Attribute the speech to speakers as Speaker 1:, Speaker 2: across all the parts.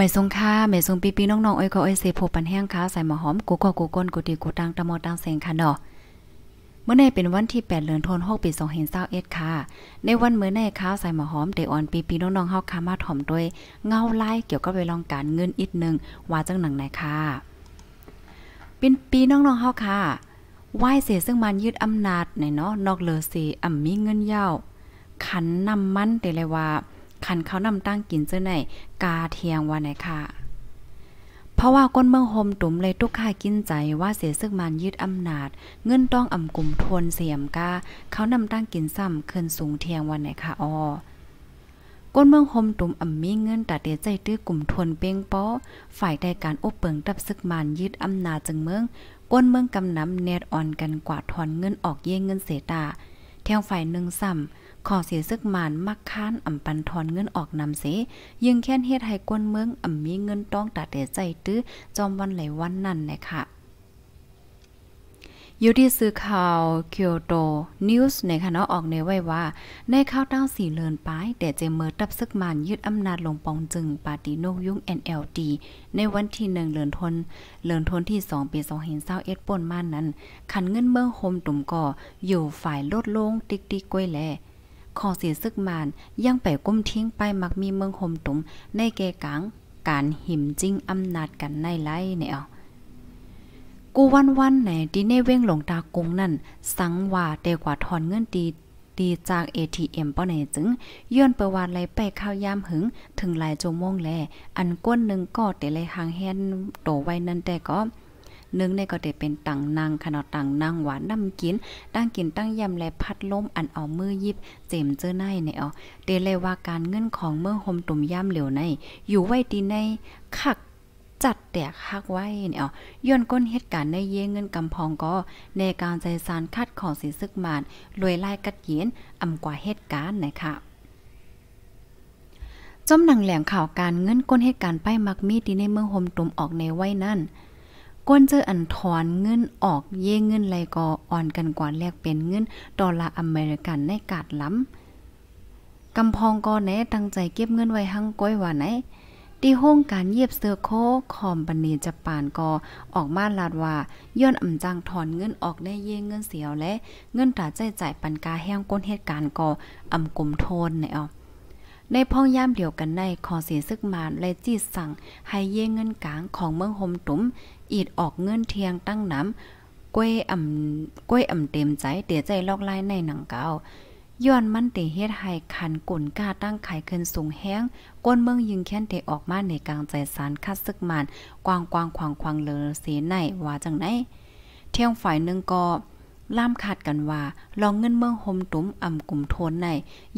Speaker 1: ไม่ทรงค่าไม่ทรงปีปีน้องๆอ้อยก็อ้อยเสโพปันแห้งขาใส่หมอหอมกูก็กูก้นกูตีกูตังตะมอตังเสงค่ะเนาะเมื่อในเป็นวันที่8เดือนธันวาคมปี2521ค่ะ ในวันเมื่อในข้าใส่หมอหอมเดอออนปีปีน้องๆเฮาคามาถ่อมด้วยเงาไล่เกี่ยวกับเวลองการเงินอีกนึงว่าจังหนังไหนค่ะเป็นปีน้องๆเฮาค่ะไหว้เสียซึ่งมันยึดอำนาจในเนาะนอกเลอเสีอ่ำมีเงินเย้า ขันนำมันแต่เลยว่าคันเขานำตั้งกินเจ้าไหนกาเทียงวันไหนค่ะ เพราะว่าก้นเมืองโฮมตุ่มเลยทุกข่ากินใจว่าเสียซึ่งมันยึดอำนาจเงินต้องอำกลุ่มทวนเสียมกาเขานำตั้งกินซ้ำขึ้นสูงเทียงวันไหนค่ะอ้อก้นเมืองโฮมตุ่มอ่ำมีเงินตัดเดใจตื้อกลุ่มทวนเป้งป้อฝ่ายใดการอบเปิงตับซึกมันยึดอำนาจจึงเมือง ก้นเมืองกำนํำเนตออนกันกว่าถอนเงินออกเย่เงินเสตาแถวฝ่ายหนึ่งซ้าขอเสียซึกหมาน มักค้านอ่ำปันทอนเงินออกนำเสยิงแค้นเฮ็ดให้กวนเมืองอ่ำมีเงินต้องตัดเดใจตื้อจอมวันไหลวันนั่นแหละค่ะยูดที่ซื้อข่าวเคียวโต นิวส์ในคณะออกในไว้ว่า ในข้าวตั้งสีเลินป้าย แต่เจเมอร์ตับซึกมันยึดอำนาจลงปองจึงปาติโนยุ่ง NLD ในวันที่หนึ่งเลินทนเลินทนที่สองปีสองเห็นเศร้าเอ็ดป่นมานั้นขันเงินเมืองโฮมตุ่มก่ออยู่ฝ่ายลดลงติ๊กติ๊กกล้วยแลขอเสียซึกมาน ยังไปก้มทิ้งไปมักมีเมืองห่มตุมในเกกังการหิมจิ้งอำนาจกันในไล่เนี่ยกูวันวันไหนดีเน่เว้งหลงตากงนั่น สังว่า แต่กว่าถอนเงินดีดีจาก ATM ป้อไหนจึงย้อนประวัติไหลไปข้าวยามหึง ถึงหลายโจมงแลอันก้นหนึ่งก็แต่เลยหางแฮนโตไว้นั่นแต่ก็นึ่ง ในก็ได้เป็นตังนางขนาดตังนางหวานน้ำกิน ตั้งกินตั้งยำและพัดล้มอันเอามือยิบเจมเจอในในออเดเลว่าการเงินของเมื่อหมตุ่มย่ำเหลวใน อยู่ไว้ดีในคักจัด แตกฮักไว้เนี่ยอย้อนก้นเหตุการณ์ในเยเงินกำพองก็ ในการใจสารคัดของสีซึกมาน รวยไล่กัดเย็นอ่ำกว่าเหตุการณ์นะคะจมหนังแหล่งข่าวการเงินก้นเหตุการณ์ไปมักมีดีในเมืองโฮมตุมออกในไว้นั่นก้นเจออันถอน เงินออกเย่เงินไรก็อ่อนกันกว่าแลกเป็นเงินดอลลาร์อเมริกันในกาดล้ำกำพอง ก็แนตั้งใจเก็บเงิน ไว้หั่งก้อย ว่า ไหนที่ห้องการเยียบเสื้อโคคอมบันเนจปานกอออกมาลาดว่าย้อนอ่ำจังถอนเงิน ออกได้เย่เงิน เสียวและเงินตาใจจ่ายปันกาแห้งก้นเหตุการณ์กออ่ำกลมโทนในออในพ้องย่ามเดียวกันในขอเสียซึกมาและจี้สั่งให้เย่เงินกลางของเมืองโฮมตุ้มอีดออกเงื่อนเทียงตั้งน้ำกล้วยอ่ำกล้วยอ่ำเต็มใจเตี๋ยใจลอกลายในหนังเกาย้อนมันเตเฮ็ดให้คันกุ่นก้าตั้งไข่ขึ้นสูงแห้งก้นเมืองยิงแค้นเตออกมาในกลางใจสารคัดซึกมันกวางกวางขวางควางเลอเสในว่าจังไหนเที่ยงฝ่ายหนึ่งก็ล่ามคาดกันว่า ลองเงินเมืองโฮมตุ้มอ่ำกลุ่มโทนใน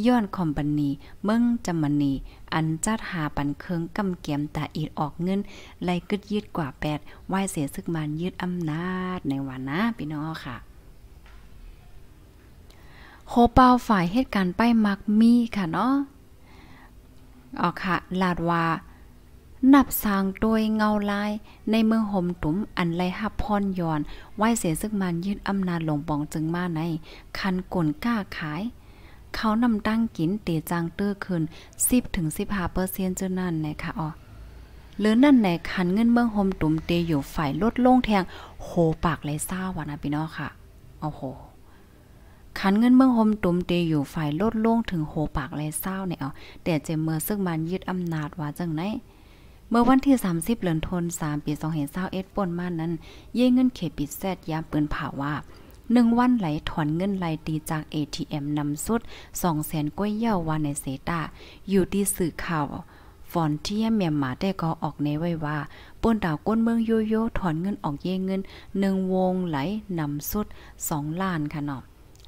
Speaker 1: ย้อนคอมบันี เมืองจัมมนีอันจัดหาปันเคิงกำเกียมตาอีดออกเงิน ไล่กึดยืดกว่าแปดไหวเสียซึกมันยืดอำนาจในวันนะพี่น้องค่ะ โคเปาฝ่ายเหตุการณ์ป้ายมักมีค่ะเนาะอ๋อค่ะ ลาดว่านับสางโดยเงาลายในเมืองห่มตุ้มอันไรหับพรย้อนไหวเสียซึ่งมันยืดอำนาจหลงปองจึงมาใน คันก่นกล้าขาย เขานำตั้งกินเตจางเตื้อขึ้น10ถึง15เปอร์เซ็นต์จนนั่นนะคะอ๋อหรือนั่นในคันเงินเมืองห่มตุ่มเตอยู่ฝ่ายลดลงแทง โหปากไรซ่าวานะพี่น้องค่ะโอ้โหคันเงินเมืองโฮมตุมเตอยู่ฝ่ายลดลงถึงโหปากไรเศร้าเนี่ยเอาแต่เจมเมอร์ซึ่งมันยึดอำนาจว่าจังไหนเมื่อวันที่ 30เดือนธันวาคมปี2521ป่นมานั้น เย่เงินเขปิดแซดยามปืนผ่าว่าหนึ่งวันไหลถอนเงินไหลตีจาก ATM นำสุดสองแสนก้วยเย่าวานในเซตาอยู่ที่สื่อข่าว ฟอนเทียเมียมหมาได้ก็ออกในไว้ว่าปนดาวก้นเมืองโยโย่ถอนเงินออกเยเงินหนึ่งวงไหลนำสุดสองล้านค่ะเนาะ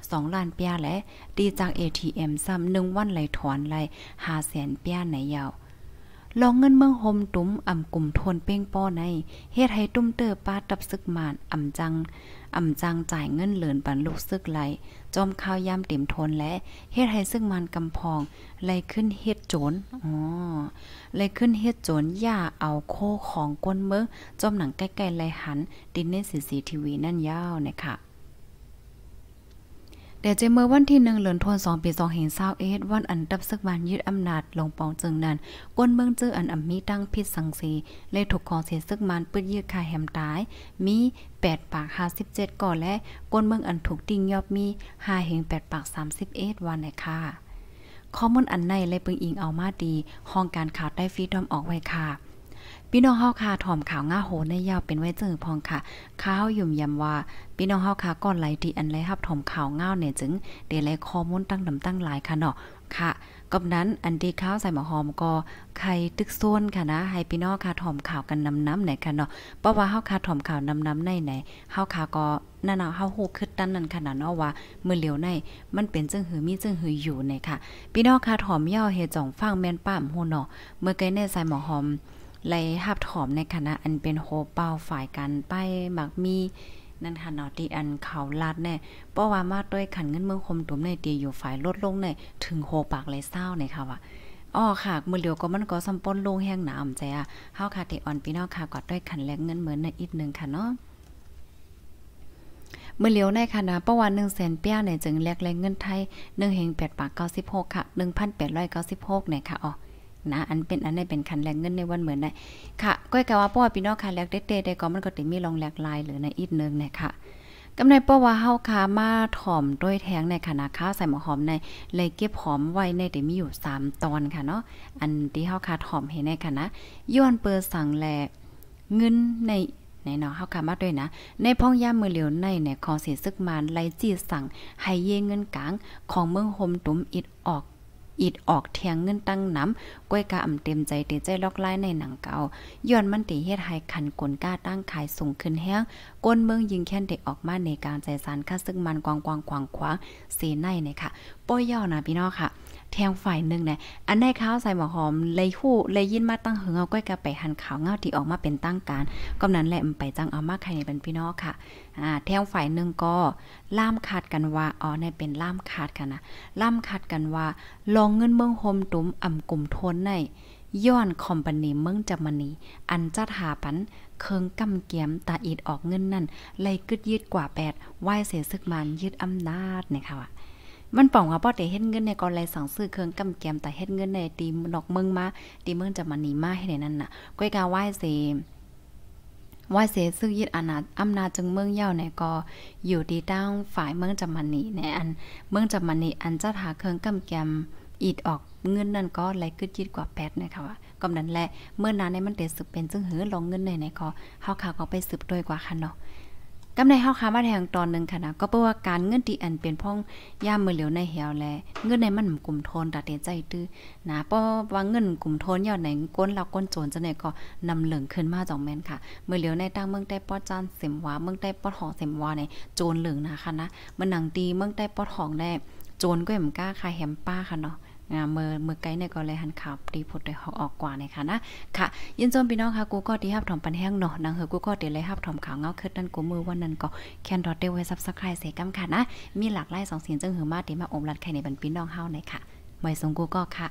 Speaker 1: สองล้านเปียและตีจาก ATM ซ้ำหนึ่งวันไหลถอนไหลหาแสนเปียไหนยาวลองเงินเมืองโฮมตุ้มอ่ำกลุ่มทวนเป้งป้อในเฮ็ดให้ตุ้มเตอป้าตับซึกหมานอ่ำจังอ่ำจังจ่ายเงินเหลินปันลูกซึกไหล จอมข้าว ยามเต็มทนและเฮ็ดให้ซึกมานกำพองไหลขึ้นเฮ็ดโจนอ๋อไหลขึ้นเฮ็ดโจนย่าเอาโคของก้นเมืองจอมหนังใกล้ๆไหลหัน ดินเนสีสีทีวีนั่นยาว นะคะเดี๋ยวจเมื่อวันที่หนึ่งเหลือนทวนสองปีสองเห็นเศร้าเอสวันอันดับซึกบานยึดอำนาจลงปองจึงนั้นก้นเมืองเจออันอัมมีตั้งพิษสังสีเลยถูกของเสียซึกมันปื้ดยืดคายแหมตายมีแปดปากห้าสิบเจ็ดก่อและก้นเมืองอันถูกติ่งยอบมีห้าเหงแปดปากสามสิบเอดวันไหนค่ะข้อมูลอันในเลยปึงอิงเอามาดี ห้องการข่าวได้ฟีดอมออกไว้ค่ะพี่น้องเฮาค่ะถอมข่าวง่าโหในยาวเป็นไว้จึงพองค่ะ ข้าวยุ่มยำว่าพี่น้องเฮาค่ะก่อนไหลที่อันไหลรับถอมข่าวง่าเนี่ยจึงได้ไหลข้อมูลตั้งดำตั้งหลายค่ะเนาะค่ะกับนั้นอันที่ข้าวใส่หมอหอมก็ไข่ตึก้วนค่ะนะให้พี่น้องค่ะถอมข่าวกันนำน้ำไหนค่ะเนาะเพราะว่าเฮาค่ะถอมข่าวนำน้ำในไหนเฮาค่ะก็นั่นเอาเฮาฮู้คึดตั้นนั่นขนาดเนาะว่ามือเหลียวในมันเป็นจึงหือมีจึงหืออยู่ในค่ะ พี่น้องค่ะถอมย่อเฮจ่องฟังแม่นป้ามฮู้เนาะเมื่อไกลในใส่หมอหอมไหลหับถอมในคณะ อันเป็นโฮเป้าฝ่ายกันไปหมักมีนั่นค่ะนอตีอัน เขาลัดแน่เพราะว่ามาด้วยขันเงินเมืองคมตุ่มในตีอยู่ฝ่ายลดลงในถึงโฮปากไรเศร้าในค่ะว่าอ๋อค่ะ มือเหลียวก็มันก็สัมปนลงแห้งหนามใจอ่ะเฮาค่ะติออนพี่น้องค่ะกอดด้วยขันแลกเงินเหมือนในอีกหนึ่งค่ะเนาะเมื่อเลี้ยวในคณะประวันหนึ่งแสนเปี้ยในจึงแลกแรงเงินไทยหนึ่งเฮงแปดปากเก้าสิบหกค่ะหนึ่งพันแปดร้อยเก้าสิบหกเนี่ยค่ะอ๋อนะอันเป็นอันได้เป็นคันแรงเงินในวันเหมือนได้ค่ะก้อยกะว่าป้อพี่น้องคันแรกเด็ดๆได้ก็มันก็ติมีรองแรกลายหรือในอีกนึงเนี่ยค่ะ กำในป้อว่าเฮาคามาถ่อมด้วยแทงในคณะข้าวใส่หมอหอมในเลยเก็บหอมไว้ในเดีมีอยู่ 3 ตอนค่ะเนาะอันที่เฮาคาถ่อมให้ในคณะย้อนเปิดสั่งแลกเงินในในเนาะเฮาคามาด้วยนะ ในพ้องย่ามมือเหลียวในเนี่ยขอเสียซึกมานไลจี้สั่งให้เยเงินกลางของเมืองโฮมตุ้มอิดออกอิดออกเทียงเงินตั้งน้ำก้อยกะอ่ำเต็มใจเตใจลอกไล่ในหนังเกาย้อนมันตีเฮ็ดให้คันกลก้าตั้งขายสูงขึ้นแห้งก้นเมืองยิงแค้นเด็กออกมาในกลางใจสารค่าซึ่งมันกวางกวางขวางขวางเสนในเนี่ยค่ะป้อยย่อนะพี่น้องค่ะแทงฝ่ายหนึ่งเนี่ยอันได้ข้าวใส่หมอหอม เลยหู้เลยยินมาตั้งหึงเอาก้อยกระไปหันขาวเงาที่ออกมาเป็นตั้งการ ก็นั้นแหละมันไปจังเอามากใครในเป็นพี่น้องค่ะ อ่าแทงฝ่ายหนึ่งก็ ล่ามขาดกันว่าอ๋อในเป็นล่ามขาดกันนะ ล่ามขาดกันว่าลองเงินเมืองโฮมตุ้มอ่ำกลุ่มทนใน ย้อนคอมปานีเมืองจามนีอันจัดหาปันเคิงกำเกียมตาอิดออกเงินนั่น เลยกึดยืดกว่าแปดไหวเสียซึกมันยืดอำนาจนะคะมันป่องว่าป้อแต่เฮ็ดเงินในกอนไลสั่งซื้อเครื่องกำแกมแต่เฮ็ดเงินในตีนอกเมืองมา ตีเมืองจะมาหนีมาให้ในนั้นน่ะก้อยกาไหว้เสว่าเสียซึ่งยึดอำนาจอำนาจจึงเมืองเย่าเนี่ยก็อยู่ดีตั้งฝ่ายเมืองจำมันนีในอันเมืองจำมันนีอันจะหาเครื่องกำแกม อีดออกเงินนั่นก็ไหลขึ้นยิดกว่าแปดนะคะว่าก็นั้นแหละ เมื่อนานในมันเตะสืบเป็นซึ่งหือลงเงินในในกอเฮาข่าวก็ไปสืบ้วยกว่าค่ะเนาะกำในเฮาคามาแทงตอนนึงค่ะนะก็เพราะว่าการเงินที่อันเป็นพ่องย่ามมือเหลียวในเหี่ยวแลเงินในมันกลุ่มโทนตดเตใจตื้อนะเพราะว่าเงินกลุ่มโทนยอดไหนก้นเราก้นโจรจะไหนก็นำเหลืองขึ้นมาจองแม่นค่ะมือเหลียวในตั้งเมืองใต้ปอดจานเสมวาเมืองใต้ปอดหองเสมวาในโจรเหลืองนะคะนะมันหนังดีเมืองใต้ปอดหองได้โจรก็เหมกล้าค่ะแฮมป้าค่ะเนาะเมื่อเมื่อไกลในก็เลยหันข่าวดีผดได้ออกออกกว่าในค่ะนะ ค่ะยินจมพี่น้องค่ะกูก็ที่ฮับถมปันแห้งเนาะนางเฮอกูก็เดี๋ยวเลยฮับถมข่าวเงาคืดนั่นกูมือวันนั้นก็แคนดอทเดวไว้ซับสไครต์เสกัมค่ะนะ มีหลากหลายสองเสียงจึงหือมาดีมาอมรัดใครในบันพี่น้องเฮาในค่ะไม่สงกูก็ค่ะ